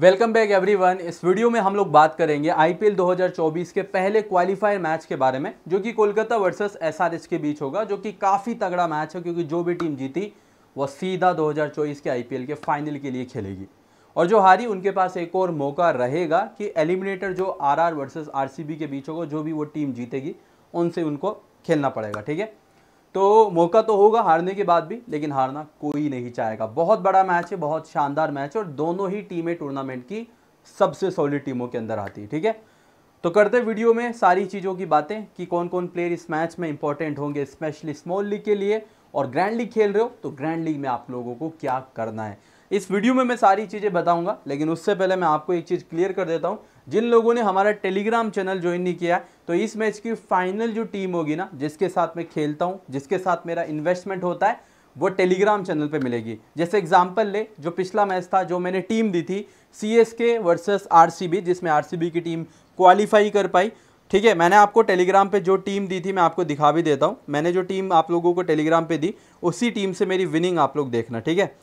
welcome back everyone इस video में हम लोग बात करेंगे आईपीएल 2024 के पहले क्वालिफायर मैच के बारे में जो कि कोलकाता वर्सेस एसआरएच के बीच होगा जो कि काफ़ी तगड़ा मैच है क्योंकि जो भी टीम जीती वह सीधा 2024 के आईपीएल के फाइनल के लिए खेलेगी और जो हारी उनके पास एक और मौका रहेगा कि एलिमिनेटर जो आर आर वर्सेज आर के बीच होगा जो भी वो टीम जीतेगी उनसे उनको खेलना पड़ेगा ठीक है तो मौका तो होगा हारने के बाद भी लेकिन हारना कोई नहीं चाहेगा बहुत बड़ा मैच है बहुत शानदार मैच है और दोनों ही टीमें टूर्नामेंट की सबसे सॉलिड टीमों के अंदर आती है ठीक है तो करते वीडियो में सारी चीज़ों की बातें कि कौन कौन प्लेयर इस मैच में इंपॉर्टेंट होंगे स्पेशली स्मॉल लीग के लिए और ग्रैंड लीग खेल रहे हो तो ग्रैंड लीग में आप लोगों को क्या करना है इस वीडियो में मैं सारी चीज़ें बताऊंगा लेकिन उससे पहले मैं आपको एक चीज़ क्लियर कर देता हूँ जिन लोगों ने हमारा टेलीग्राम चैनल ज्वाइन नहीं किया तो इस मैच की फाइनल जो टीम होगी ना जिसके साथ मैं खेलता हूँ जिसके साथ मेरा इन्वेस्टमेंट होता है वो टेलीग्राम चैनल पर मिलेगी जैसे एग्जाम्पल ले जो पिछला मैच था जो मैंने टीम दी थी C S K versus R जिसमें आर की टीम क्वालिफाई कर पाई ठीक है मैंने आपको टेलीग्राम पे जो टीम दी थी मैं आपको दिखा भी देता हूँ मैंने जो टीम आप लोगों को टेलीग्राम पे दी उसी टीम से मेरी विनिंग आप लोग देखना ठीक है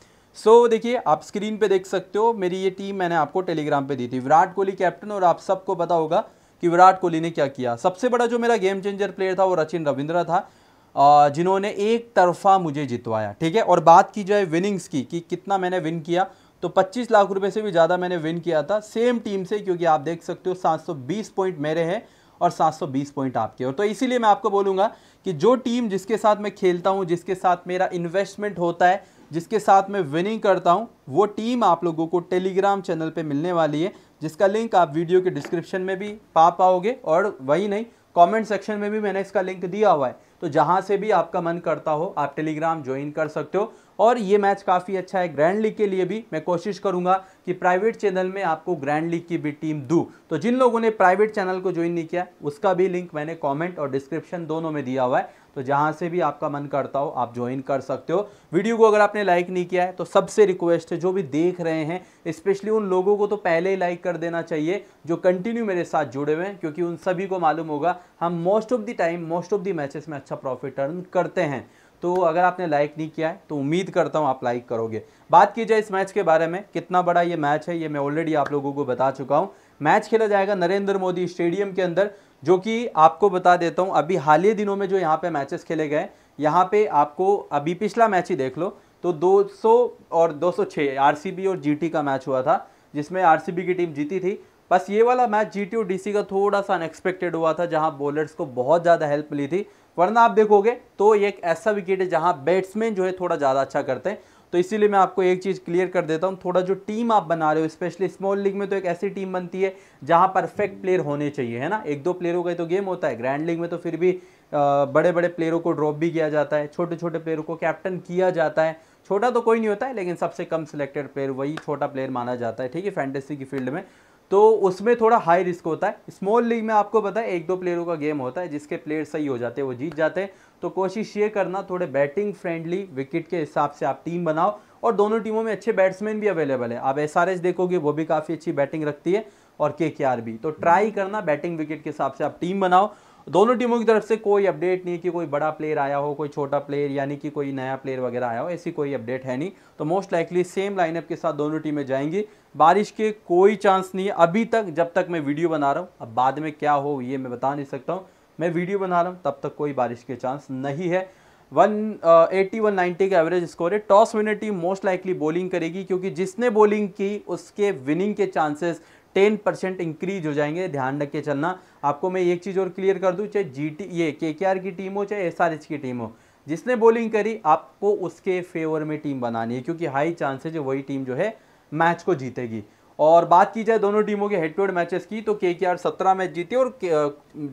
सो so, देखिए आप स्क्रीन पे देख सकते हो मेरी ये टीम मैंने आपको टेलीग्राम पे दी थी विराट कोहली कैप्टन और आप सबको पता होगा कि विराट कोहली ने क्या किया सबसे बड़ा जो मेरा गेम चेंजर प्लेयर था वो रचिन रविंद्रा था जिन्होंने एक तरफा मुझे जितवाया ठीक है और बात की जाए विनिंग्स की कि कितना मैंने विन किया तो 25 लाख रुपए से भी ज़्यादा मैंने विन किया था सेम टीम से क्योंकि आप देख सकते हो 720 पॉइंट मेरे हैं और 720 पॉइंट आपके और तो इसीलिए मैं आपको बोलूँगा कि जो टीम जिसके साथ मैं खेलता हूँ जिसके साथ मेरा इन्वेस्टमेंट होता है जिसके साथ मैं विनिंग करता हूँ वो टीम आप लोगों को टेलीग्राम चैनल पर मिलने वाली है जिसका लिंक आप वीडियो के डिस्क्रिप्शन में भी पा पाओगे और वही नहीं कमेंट सेक्शन में भी मैंने इसका लिंक दिया हुआ है तो जहाँ से भी आपका मन करता हो आप टेलीग्राम ज्वाइन कर सकते हो और ये मैच काफ़ी अच्छा है ग्रैंड लीग के लिए भी मैं कोशिश करूँगा कि प्राइवेट चैनल में आपको ग्रैंड लीग की भी टीम दूँ तो जिन लोगों ने प्राइवेट चैनल को ज्वाइन नहीं किया उसका भी लिंक मैंने कॉमेंट और डिस्क्रिप्शन दोनों में दिया हुआ है तो जहाँ से भी आपका मन करता हो आप ज्वाइन कर सकते हो वीडियो को अगर आपने लाइक नहीं किया है तो सबसे रिक्वेस्ट है जो भी देख रहे हैं स्पेशली उन लोगों को तो पहले ही लाइक कर देना चाहिए जो कंटिन्यू मेरे साथ जुड़े हुए हैं क्योंकि उन सभी को मालूम होगा हम most of the time most of the matches में अच्छा प्रॉफिट अर्न करते हैं तो अगर आपने लाइक नहीं किया है तो उम्मीद करता हूँ आप लाइक करोगे बात की जाए इस मैच के बारे में कितना बड़ा ये मैच है ये मैं ऑलरेडी आप लोगों को बता चुका हूँ मैच खेला जाएगा नरेंद्र मोदी स्टेडियम के अंदर जो कि आपको बता देता हूँ अभी हाल ही दिनों में जो यहाँ पे मैचेस खेले गए यहाँ पे आपको अभी पिछला मैच ही देख लो तो 200 और 206 आरसीबी और जीटी का मैच हुआ था जिसमें आरसीबी की टीम जीती थी बस ये वाला मैच जीटी और डीसी का थोड़ा सा अनएक्सपेक्टेड हुआ था जहाँ बॉलर्स को बहुत ज़्यादा हेल्प मिली थी वरना आप देखोगे तो एक ऐसा विकेट है जहाँ बैट्समैन जो है थोड़ा ज़्यादा अच्छा करते हैं तो इसीलिए मैं आपको एक चीज़ क्लियर कर देता हूँ थोड़ा जो टीम आप बना रहे हो स्पेशली स्मॉल लीग में तो एक ऐसी टीम बनती है जहाँ परफेक्ट प्लेयर होने चाहिए है ना एक दो प्लेयरों का तो गेम होता है ग्रैंड लीग में तो फिर भी बड़े बड़े प्लेयरों को ड्रॉप भी किया जाता है छोटे छोटे प्लेयरों को कैप्टन किया जाता है छोटा तो कोई नहीं होता है लेकिन सबसे कम सिलेक्टेड प्लेयर वही छोटा प्लेयर माना जाता है ठीक है फैंटेसी की फील्ड में तो उसमें थोड़ा हाई रिस्क होता है स्मॉल लीग में आपको पता है एक दो प्लेयरों का गेम होता है जिसके प्लेयर सही हो जाते हैं वो जीत जाते हैं तो कोशिश ये करना थोड़े बैटिंग फ्रेंडली विकेट के हिसाब से आप टीम बनाओ और दोनों टीमों में अच्छे बैट्समैन भी अवेलेबल है आप एस देखोगे वो भी काफ़ी अच्छी बैटिंग रखती है और के भी तो ट्राई करना बैटिंग विकेट के हिसाब से आप टीम बनाओ दोनों टीमों की तरफ से कोई अपडेट नहीं कि कोई बड़ा प्लेयर आया हो कोई छोटा प्लेयर यानी कि कोई नया प्लेयर वगैरह आया हो ऐसी कोई अपडेट है नहीं तो मोस्ट लाइकली सेम लाइनअप के साथ दोनों टीमें जाएंगी बारिश के कोई चांस नहीं है अभी तक जब तक मैं वीडियो बना रहा हूँ अब बाद में क्या हो ये मैं बता नहीं सकता हूँ मैं वीडियो बना रहा हूँ तब तक कोई बारिश के चांस नहीं है वन एटी वन नाइन्टी का एवरेज स्कोर है toss winner team most likely bowling करेगी क्योंकि जिसने बॉलिंग की उसके विनिंग के चांसेस टेन परसेंट इंक्रीज हो जाएंगे ध्यान रख के चलना आपको मैं एक चीज़ और क्लियर कर दूँ चाहे जी टी e, ये के के आर की टीम हो चाहे एस आर एच की टीम हो जिसने बॉलिंग करी आपको उसके फेवर में टीम बनानी है क्योंकि हाई चांसेज वही टीम जो है मैच को जीतेगी और बात की जाए दोनों टीमों के हेड टू हेड मैचेस की तो के के आर सत्रह मैच जीती और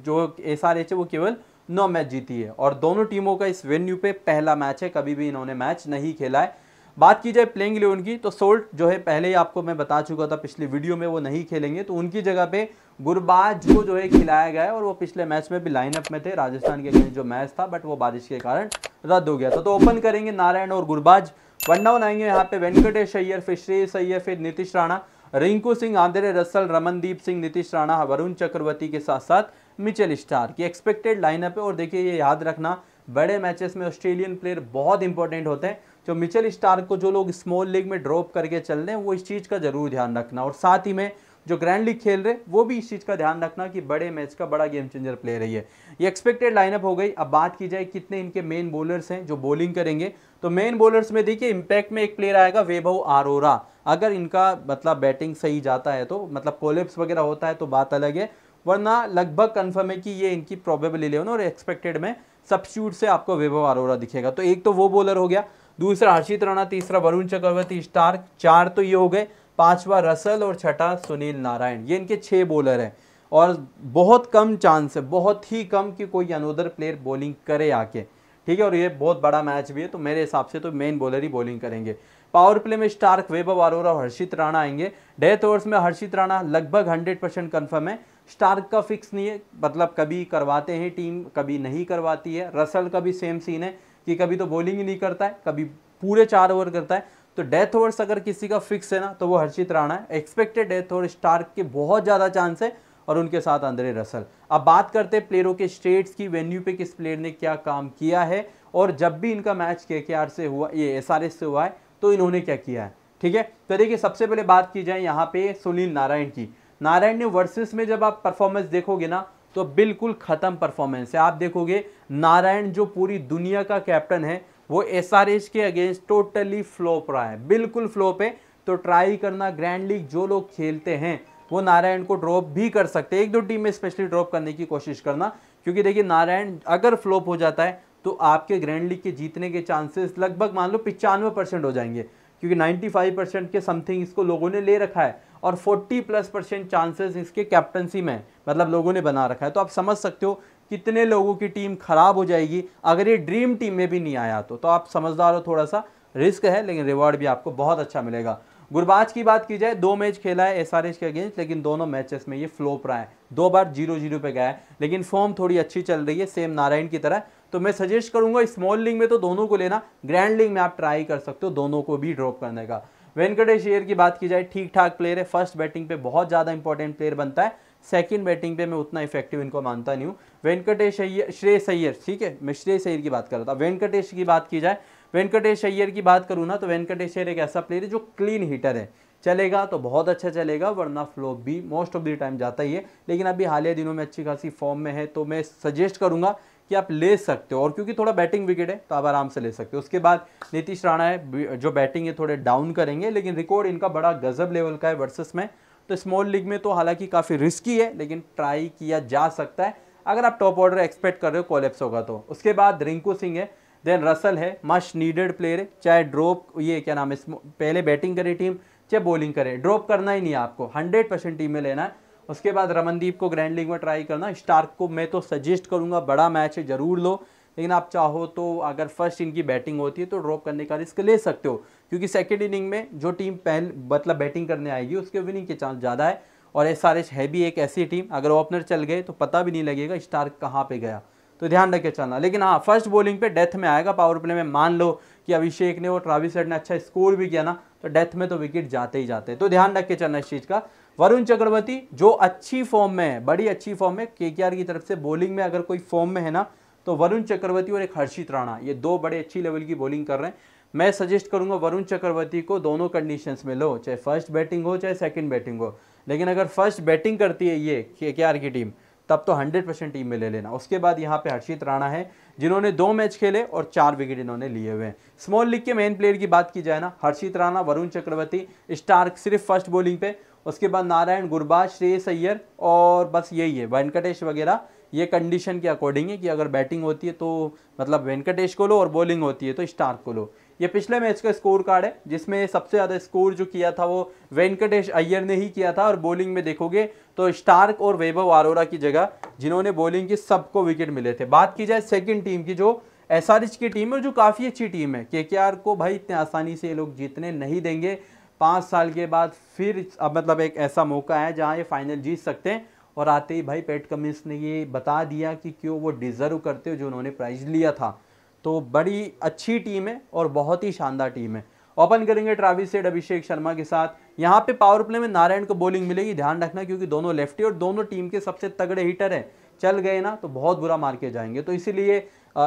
जो एस आर एच है वो केवल नौ मैच जीती है और दोनों टीमों का इस वेन्यू पे पहला मैच है कभी भी इन्होंने मैच नहीं खेला है बात की जाए प्लेइंग इलेवन की तो सोल्ट जो है पहले ही आपको मैं बता चुका था पिछली वीडियो में वो नहीं खेलेंगे तो उनकी जगह पे गुरबाज को जो है खिलाया गया है और वो पिछले मैच में भी लाइनअप में थे राजस्थान के अगेंस्ट जो मैच था बट वो बारिश के कारण रद्द हो गया था तो ओपन करेंगे नारायण और गुरबाज वन डाउन आएंगे यहाँ पे वेंकटेश अय्यर फिर श्री सैयर फिर नीतीश राणा रिंकू सिंह आंद्रे रसल रमनदीप सिंह नीतीश राणा वरुण चक्रवर्ती के साथ साथ मिचेल स्टार की एक्सपेक्टेड लाइनअप है और देखिए ये याद रखना बड़े मैचेस में ऑस्ट्रेलियन प्लेयर बहुत इंपॉर्टेंट होते हैं जो मिचेल स्टार को जो लोग स्मॉल लीग में ड्रॉप करके चल रहे हैं वो इस चीज़ का ज़रूर ध्यान रखना और साथ ही में जो ग्रैंड लीग खेल रहे वो भी इस चीज़ का ध्यान रखना कि बड़े मैच का बड़ा गेम चेंजर प्ले रही है ये एक्सपेक्टेड लाइनअप हो गई अब बात की जाए कितने इनके मेन बॉलर्स हैं जो बॉलिंग करेंगे तो मेन बॉलर्स में देखिए इम्पैक्ट में एक प्लेयर आएगा वैभव आरोरा अगर इनका मतलब बैटिंग सही जाता है तो मतलब कोलेप्स वगैरह होता है तो बात अलग है वरना लगभग कन्फर्म है कि ये इनकी प्रॉबेबल इलेवन और एक्सपेक्टेड में सब्सिट्यूट से आपको वैभव आरोरा दिखेगा तो एक तो वो बॉलर हो गया दूसरा हर्षित राणा तीसरा वरुण चक्रवर्ती स्टार चार तो ये हो गए पांचवा रसल और छठा सुनील नारायण ये इनके छः बॉलर हैं और बहुत कम चांस है बहुत ही कम कि कोई अनोदर प्लेयर बॉलिंग करे आके ठीक है और ये बहुत बड़ा मैच भी है तो मेरे हिसाब से तो मेन बॉलर ही बॉलिंग करेंगे पावर प्ले में स्टार्क वेबव अरोरा और हर्षित राणा आएंगे डेथ ओवर्स में हर्षित राणा लगभग हंड्रेड परसेंट कन्फर्म है स्टार्क का फिक्स नहीं है मतलब कभी करवाते हैं टीम कभी नहीं करवाती है रसल का भी सेम सीन है कि कभी तो बॉलिंग ही नहीं करता है कभी पूरे चार ओवर करता है तो डेथ ओवर्स अगर किसी का फिक्स है ना तो वो हर्षित राणा है एक्सपेक्टेड डेथ ओवर स्टार्क के बहुत ज़्यादा चांस है और उनके साथ अंद्रे रसल अब बात करते हैं प्लेयरों के स्टेट्स की वेन्यू पे किस प्लेयर ने क्या काम किया है और जब भी इनका मैच के से हुआ ये एस से हुआ है तो इन्होंने क्या किया है ठीक है तो देखिए सबसे पहले बात की जाए यहाँ पे सुनील नारायण की नारायण ने वर्सेस में जब आप परफॉर्मेंस देखोगे ना तो बिल्कुल ख़त्म परफॉर्मेंस है आप देखोगे नारायण जो पूरी दुनिया का कैप्टन है वो एस के अगेंस्ट टोटली फ्लोप रहा है बिल्कुल फ्लोप है तो ट्राई करना ग्रैंड लीग जो लोग खेलते हैं वो नारायण को ड्रॉप भी कर सकते हैं एक दो टीम में स्पेशली ड्रॉप करने की कोशिश करना क्योंकि देखिए नारायण अगर फ्लोप हो जाता है तो आपके ग्रैंड लीग के जीतने के चांसेस लगभग मान लो पिचानवे परसेंट हो जाएंगे क्योंकि 95 परसेंट के समथिंग इसको लोगों ने ले रखा है और 40 प्लस परसेंट चांसेस इसके कैप्टनसी में है मतलब लोगों ने बना रखा है तो आप समझ सकते हो कितने लोगों की टीम ख़राब हो जाएगी अगर ये ड्रीम टीम में भी नहीं आया तो, तो आप समझदार हो थोड़ा सा रिस्क है लेकिन रिवॉर्ड भी आपको बहुत अच्छा मिलेगा गुरबाज की बात की जाए दो मैच खेला है एस के अगेंस्ट लेकिन दोनों मैचेस में ये फ्लोप रहा है दो बार जीरो जीरो पे गया है लेकिन फॉर्म थोड़ी अच्छी चल रही है सेम नारायण की तरह तो मैं सजेस्ट करूंगा स्मॉल लीग में तो दोनों को लेना ग्रैंड लीग में आप ट्राई कर सकते हो दोनों को भी ड्रॉप करने का वेंकटेश की बात की जाए ठीक ठाक प्लेयर है फर्स्ट बैटिंग पे बहुत ज़्यादा इंपॉर्टेंट प्लेयर बनता है सेकेंड बैटिंग पे मैं उतना इफेक्टिव इनको मानता नहीं हूँ वेंकटेश अय्यर श्रेयस अय्यर ठीक है मैं श्रेयस अय्यर की बात कर रहा था वेंकटेश की बात की जाए वेंकटेश अय्यर की बात करूँ ना तो वेंकटेश अय्यर एक ऐसा प्लेयर है जो क्लीन हीटर है चलेगा तो बहुत अच्छा चलेगा वरना फ्लो भी मोस्ट ऑफ द टाइम जाता ही है लेकिन अभी हालिया दिनों में अच्छी खासी फॉर्म में है तो मैं सजेस्ट करूँगा कि आप ले सकते हो और क्योंकि थोड़ा बैटिंग विकेट है तो आप आराम से ले सकते हो उसके बाद नीतीश राणा है जो बैटिंग है थोड़े डाउन करेंगे लेकिन रिकॉर्ड इनका बड़ा गजब लेवल का है वर्सेस में तो स्मॉल लीग में तो हालांकि काफ़ी रिस्की है लेकिन ट्राई किया जा सकता है अगर आप टॉप ऑर्डर एक्सपेक्ट कर रहे हो कॉलेप्स होगा तो उसके बाद रिंकू सिंह है देन रसल है मस्ट नीडेड प्लेयर है चाहे ड्रॉप ये क्या नाम है पहले बैटिंग करे टीम चाहे बॉलिंग करे ड्रॉप करना ही नहीं आपको हंड्रेड परसेंट टीम में लेना है उसके बाद रमनदीप को ग्रैंड लीग में ट्राई करना स्टार्क को मैं तो सजेस्ट करूँगा बड़ा मैच है ज़रूर लो लेकिन आप चाहो तो अगर फर्स्ट इनकी बैटिंग होती है तो ड्रॉप करने का रिस्क ले सकते हो क्योंकि सेकेंड इनिंग में जो टीम पहले मतलब बैटिंग करने आएगी उसके विनिंग के चांस ज़्यादा है और एस आर एच है भी एक ऐसी टीम अगर ओपनर चल गए तो पता भी नहीं लगेगा स्टार कहाँ पे गया तो ध्यान रख के चलना लेकिन हाँ फर्स्ट बॉलिंग पे डेथ में आएगा पावर प्ले में मान लो कि अभिषेक ने और ट्राविस सेट ने अच्छा स्कोर भी किया ना तो डेथ में तो विकेट जाते ही जाते तो ध्यान रख के चलना इस चीज़ का वरुण चक्रवर्ती जो अच्छी फॉर्म में है बड़ी अच्छी फॉर्म में के की तरफ से बॉलिंग में अगर कोई फॉर्म में है ना तो वरुण चक्रवर्ती और एक हर्षित राणा ये दो बड़े अच्छी लेवल की बॉलिंग कर रहे हैं मैं सजेस्ट करूंगा वरुण चक्रवर्ती को दोनों कंडीशंस में लो चाहे फर्स्ट बैटिंग हो चाहे सेकंड बैटिंग हो लेकिन अगर फर्स्ट बैटिंग करती है ये के की टीम तब तो 100 परसेंट टीम में ले लेना उसके बाद यहाँ पे हर्षित राणा है जिन्होंने दो मैच खेले और चार विकेट इन्होंने लिए हुए हैं स्मॉल लीग के मेन प्लेयर की बात की जाए ना हर्षित राणा वरुण चक्रवर्ती स्टार्क सिर्फ फर्स्ट बॉलिंग पे उसके बाद नारायण गुरबाज श्रेयस अय्यर और बस यही है वेंकटेश वगैरह ये कंडीशन के अकॉर्डिंग है कि अगर बैटिंग होती है तो मतलब वेंकटेश को लो और बॉलिंग होती है तो स्टार्क को लो ये पिछले मैच का स्कोर कार्ड है जिसमें सबसे ज़्यादा स्कोर जो किया था वो वेंकटेश अय्यर ने ही किया था और बॉलिंग में देखोगे तो स्टार्क और वैभव आरोरा की जगह जिन्होंने बॉलिंग की सबको विकेट मिले थे बात की जाए सेकेंड टीम की जो एस की टीम है जो काफ़ी अच्छी टीम है के को भाई इतने आसानी से ये लोग जीतने नहीं देंगे पाँच साल के बाद फिर अब मतलब एक ऐसा मौका है जहाँ ये फाइनल जीत सकते हैं और आते ही भाई पेट कमिंस ने ये बता दिया कि क्यों वो डिज़र्व करते हो जो उन्होंने प्राइज़ लिया था तो बड़ी अच्छी टीम है और बहुत ही शानदार टीम है ओपन करेंगे ट्रावी सेड अभिषेक शर्मा के साथ यहाँ पे पावर प्ले में नारायण को बॉलिंग मिलेगी ध्यान रखना क्योंकि दोनों लेफ्टी और दोनों टीम के सबसे तगड़े हीटर हैं चल गए ना तो बहुत बुरा मार के जाएंगे तो इसीलिए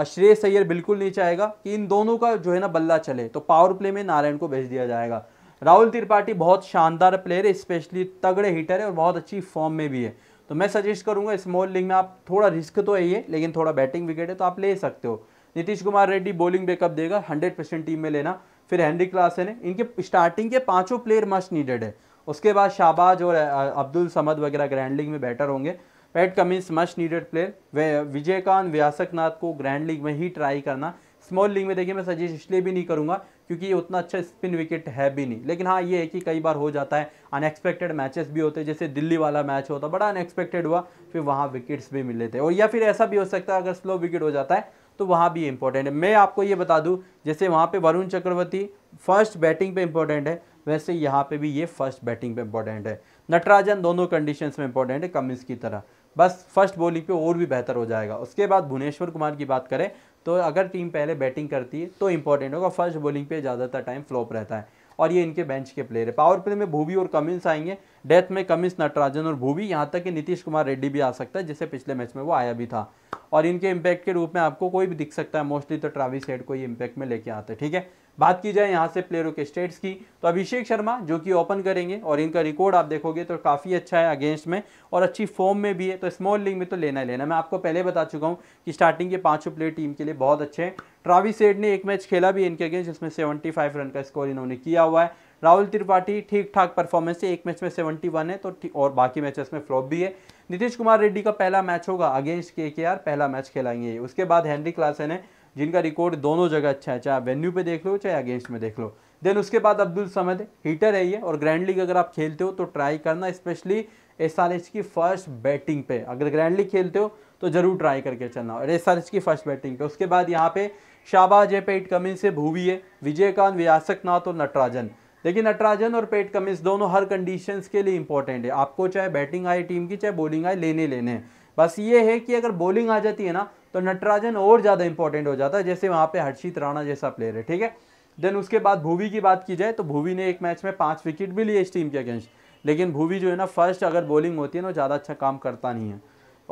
श्रेय सैयर बिल्कुल नहीं चाहेगा कि इन दोनों का जो है ना बल्ला चले तो पावर प्ले में नारायण को भेज दिया जाएगा राहुल त्रिपाठी बहुत शानदार प्लेयर है स्पेशली तगड़े हीटर है और बहुत अच्छी फॉर्म में भी है तो मैं सजेस्ट करूंगा स्मॉल लीग में आप थोड़ा रिस्क तो है ही है लेकिन थोड़ा बैटिंग विकेट है तो आप ले सकते हो नीतीश कुमार रेड्डी बॉलिंग बैकअप देगा 100 परसेंट टीम में लेना फिर हेनरी क्लासन है इनके स्टार्टिंग के पांचों प्लेयर मस्ट नीडेड है उसके बाद शाहबाज और अब्दुल समद वगैरह ग्रैंड लीग में बेटर होंगे Pat Cummins must needed player Vijayakanth Viyaskanth को ग्रैंड लीग में ही ट्राई करना स्मॉल लीग में देखिए मैं सजेस्ट इसलिए भी नहीं करूंगा क्योंकि ये उतना अच्छा स्पिन विकेट है भी नहीं लेकिन हाँ ये है कि कई बार हो जाता है अनएक्सपेक्टेड मैचेस भी होते हैं जैसे दिल्ली वाला मैच होता बड़ा अनएक्सपेक्टेड हुआ फिर वहाँ विकेट्स भी मिले थे और या फिर ऐसा भी हो सकता है अगर स्लो विकेट हो जाता है तो वहाँ भी इम्पोर्टेंट है मैं आपको ये बता दूँ जैसे वहाँ पे वरुण चक्रवर्ती फर्स्ट बैटिंग पे इम्पोर्टेंट है वैसे यहाँ पे भी ये फर्स्ट बैटिंग पे इंपॉर्टेंट है नटराजन दोनों कंडीशंस में इंपॉर्टेंट है कमिंस की तरह बस फर्स्ट बॉलिंग पे और भी बेहतर हो जाएगा उसके बाद भुवनेश्वर कुमार की बात करें तो अगर टीम पहले बैटिंग करती है तो इंपॉर्टेंट होगा फर्स्ट बॉलिंग पे ज़्यादातर टाइम फ्लॉप रहता है और ये इनके बेंच के प्लेयर है पावर प्ले में भूवी और कमिंस आएंगे डेथ में कमिंस नटराजन और भूवी यहाँ तक कि नीतीश कुमार रेड्डी भी आ सकता है जिसे पिछले मैच में वो आया भी था और इनके इम्पैक्ट के रूप में आपको कोई भी दिख सकता है मोस्टली तो ट्राविस हेड को ये इम्पैक्ट में लेके आते हैं ठीक है बात की जाए यहाँ से प्लेयरों के स्टेट्स की तो अभिषेक शर्मा जो कि ओपन करेंगे और इनका रिकॉर्ड आप देखोगे तो काफ़ी अच्छा है अगेंस्ट में और अच्छी फॉर्म में भी है तो स्मॉल लीग में तो लेना ही लेना मैं आपको पहले बता चुका हूँ कि स्टार्टिंग के पाँचों प्लेयर टीम के लिए बहुत अच्छे हैं ट्राविस सेड ने एक मैच खेला भी इनके अगेंस्ट जिसमें सेवेंटी रन का स्कोर इन्होंने किया हुआ है राहुल त्रिपाठी ठीक ठाक परफॉर्मेंस है एक मैच में सेवेंटी है तो और बाकी मैचेस में फ्लॉप भी है नीतीश कुमार रेड्डी का पहला मैच होगा अगेंस्ट के के आर पहला मैच खेलाएंगे उसके बाद हेनरी क्लासन है जिनका रिकॉर्ड दोनों जगह अच्छा है चाहे वेन्यू पे देख लो चाहे अगेंस्ट में देख लो देन उसके बाद अब्दुल समद हीटर है ये और ग्रैंड लीग अगर आप खेलते हो तो ट्राई करना स्पेशली एस आर एच की फर्स्ट बैटिंग पे अगर ग्रैंड लीग खेलते हो तो ज़रूर ट्राई करके चलना और एस आर एच की फर्स्ट बैटिंग पे उसके बाद यहाँ पे शाबाज है पेट कमिन से भूवी है विजयकांत व्यासकनाथ और नटराजन लेकिन अट्राजन और पेट कमिंस दोनों हर कंडीशन के लिए इंपॉर्टेंट है आपको चाहे बैटिंग आए टीम की चाहे बॉलिंग आए लेने लेने हैं बस ये है कि अगर बॉलिंग आ जाती है ना तो नटराजन और ज़्यादा इंपॉर्टेंट हो जाता है जैसे वहाँ पे हर्षित राणा जैसा प्लेयर है ठीक है देन उसके बाद भूवी की बात की जाए तो भूवी ने एक मैच में पाँच विकेट भी लिए इस टीम के अगेंस्ट लेकिन भूवी जो है ना फर्स्ट अगर बॉलिंग होती है ना ज़्यादा अच्छा काम करता नहीं है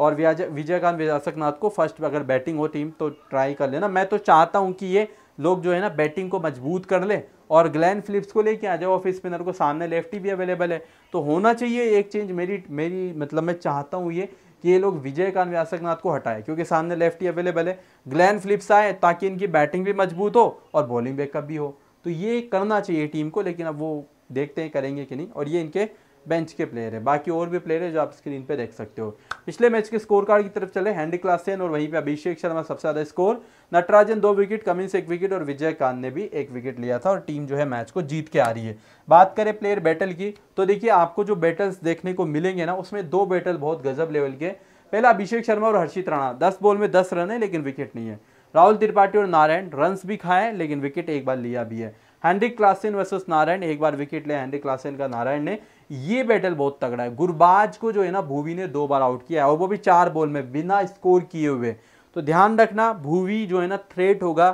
और विजयकांत विजासकनाथ को फर्स्ट अगर बैटिंग हो टीम तो ट्राई कर लेना मैं तो चाहता हूँ कि ये लोग जो है ना बैटिंग को मजबूत कर ले और ग्लैन फिलिप्स को लेके आ जाओ ऑफ स्पिनर को सामने लेफ्टी भी अवेलेबल है तो होना चाहिए एक चेंज मेरी मेरी मतलब मैं चाहता हूँ ये कि ये लोग विजयकांत व्यासकनाथ को हटाए क्योंकि सामने लेफ्टी अवेलेबल है ग्लैन फिलिप्स आए ताकि इनकी बैटिंग भी मजबूत हो और बॉलिंग बैकअप भी हो तो ये करना चाहिए टीम को लेकिन अब वो देखते हैं करेंगे कि नहीं और ये इनके बेंच के प्लेयर है बाकी और भी प्लेयर है जो आप स्क्रीन पे देख सकते हो पिछले मैच के स्कोर कार्ड की तरफ चले हैंडी क्लासेन और वहीं पे अभिषेक शर्मा सबसे ज़्यादा स्कोर नटराजन दो विकेट कमिंस एक विकेट और विजय कांत ने भी एक विकेट लिया था और टीम जो है मैच को जीत के आ रही है बात करें प्लेयर बैटल की तो देखिए आपको जो बैटल्स देखने को मिलेंगे ना उसमें दो बैटल बहुत गजब लेवल के पहला अभिषेक शर्मा और हर्षित राणा दस बॉल में दस रन है लेकिन विकेट नहीं है राहुल त्रिपाठी और नारायण रन्स भी खाए लेकिन विकेट एक बार लिया भी है हैंनरी क्लासिन वर्सेस नारायण एक बार विकेट लिया हैंनरी क्लासन का नारायण ने ये बैटल बहुत तगड़ा है गुरबाज को जो है ना भूवी ने दो बार आउट किया है और वो भी चार बॉल में बिना स्कोर किए हुए तो ध्यान रखना भूवी जो है ना थ्रेट होगा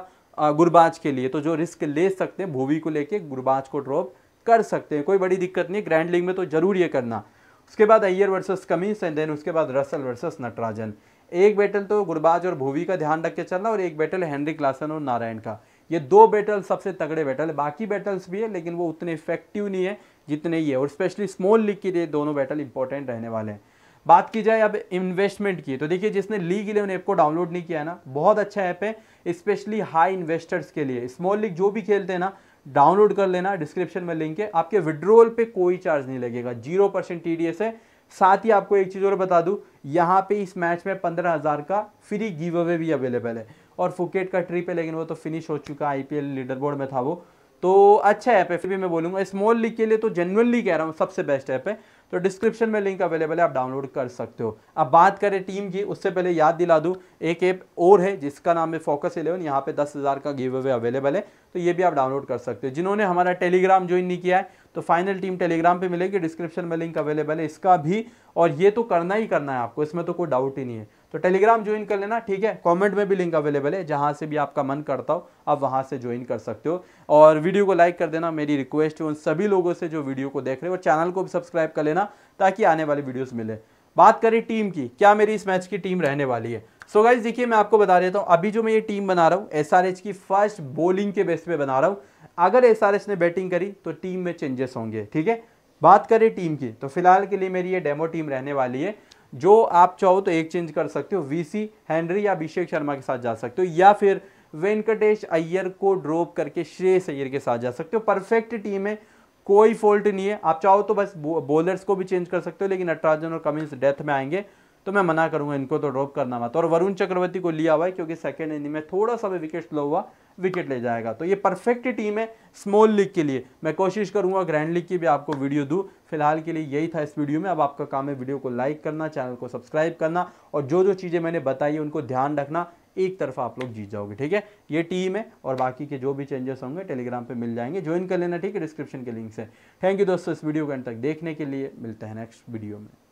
गुरबाज के लिए तो जो रिस्क ले सकते हैं भूवी को लेके गुरबाज को ड्रॉप कर सकते हैं कोई बड़ी दिक्कत नहीं ग्रैंड लीग में तो जरूर ये करना उसके बाद Iyer versus Cummins and then उसके बाद रसल वर्सेस नटराजन एक बैटल तो गुरबाज और भूवी का ध्यान रख के चलना और एक बैटल हैंनरी क्लासन और नारायण का ये दो बैटल सबसे तगड़े बैटल है बाकी बैटल्स भी है लेकिन वो उतने इफेक्टिव नहीं है जितने ये और स्पेशली स्मॉल लीग के लिए दोनों बैटल इंपॉर्टेंट रहने वाले हैं बात की जाए अब इन्वेस्टमेंट की तो देखिए जिसने लीग इलेवन ऐप को डाउनलोड नहीं किया है ना बहुत अच्छा ऐप है स्पेशली हाई इन्वेस्टर्स के लिए स्मॉल लीग जो भी खेलते हैं ना डाउनलोड कर लेना डिस्क्रिप्शन में लिंक है आपके विड्रोवल पे कोई चार्ज नहीं लगेगा जीरो परसेंट टी है साथ ही आपको एक चीज़ और बता दूँ यहाँ पे इस मैच में पंद्रह हज़ार का फ्री गिव अवे भी अवेलेबल है और फुकेट का ट्रिप है लेकिन वो तो फिनिश हो चुका आई पी लीडर बोर्ड में था वो तो अच्छा ऐप है फिर भी मैं बोलूँगा स्मॉल लीग के लिए तो जेनुअनली कह रहा हूँ सबसे बेस्ट ऐप है तो डिस्क्रिप्शन में लिंक अवेलेबल है आप डाउनलोड कर सकते हो अब बात करें टीम की उससे पहले याद दिला दूँ एक ऐप और है जिसका नाम है फोकस इलेवन यहाँ पे दस हज़ार का गिव अवे अवेलेबल है तो ये भी आप डाउनलोड कर सकते हो जिन्होंने हमारा टेलीग्राम ज्वाइन नहीं किया है तो फाइनल टीम टेलीग्राम पर मिलेगी डिस्क्रिप्शन में लिंक अवेलेबल है इसका भी और ये तो करना ही करना है आपको इसमें तो कोई डाउट ही नहीं है तो टेलीग्राम ज्वाइन कर लेना ठीक है कमेंट में भी लिंक अवेलेबल है जहां से भी आपका मन करता हो आप वहां से ज्वाइन कर सकते हो और वीडियो को लाइक कर देना मेरी रिक्वेस्ट है उन सभी लोगों से जो वीडियो को देख रहे हो और चैनल को भी सब्सक्राइब कर लेना ताकि आने वाली वीडियोज़ मिले बात करें टीम की क्या मेरी इस मैच की टीम रहने वाली है सो गाइज देखिए मैं आपको बता देता हूँ अभी जो मैं ये टीम बना रहा हूँ एस की फर्स्ट बॉलिंग के बेस पे बना रहा हूँ अगर एस ने बैटिंग करी तो टीम में चेंजेस होंगे ठीक है बात करें टीम की तो फिलहाल के लिए मेरी ये डेमो टीम रहने वाली है जो आप चाहो तो एक चेंज कर सकते हो वीसी हैंनरी या अभिषेक शर्मा के साथ जा सकते हो या फिर वेंकटेश अय्यर को ड्रॉप करके श्रेयस अय्यर के साथ जा सकते हो परफेक्ट टीम है कोई फॉल्ट नहीं है आप चाहो तो बस बॉलर्स को भी चेंज कर सकते हो लेकिन नटराजन और कमिंस डेथ में आएंगे तो मैं मना करूंगा इनको तो ड्रॉप करना मत और वरुण चक्रवर्ती को लिया हुआ है क्योंकि सेकेंड इनिंग में थोड़ा सा भी विकेट लो हुआ विकेट ले जाएगा तो ये परफेक्ट टीम है स्मॉल लीग के लिए मैं कोशिश करूंगा ग्रैंड लीग की भी आपको वीडियो दूँ फिलहाल के लिए यही था इस वीडियो में अब आपका काम है वीडियो को लाइक करना चैनल को सब्सक्राइब करना और जो जो चीज़ें मैंने बताई है उनको ध्यान रखना एक तरफ आप लोग जीत जाओगे ठीक है ये टीम है और बाकी के जो भी चेंजेस होंगे टेलीग्राम पे मिल जाएंगे ज्वाइन कर लेना ठीक है डिस्क्रिप्शन के लिंक से थैंक यू दोस्तों इस वीडियो को एंड तक देखने के लिए मिलते हैं नेक्स्ट वीडियो में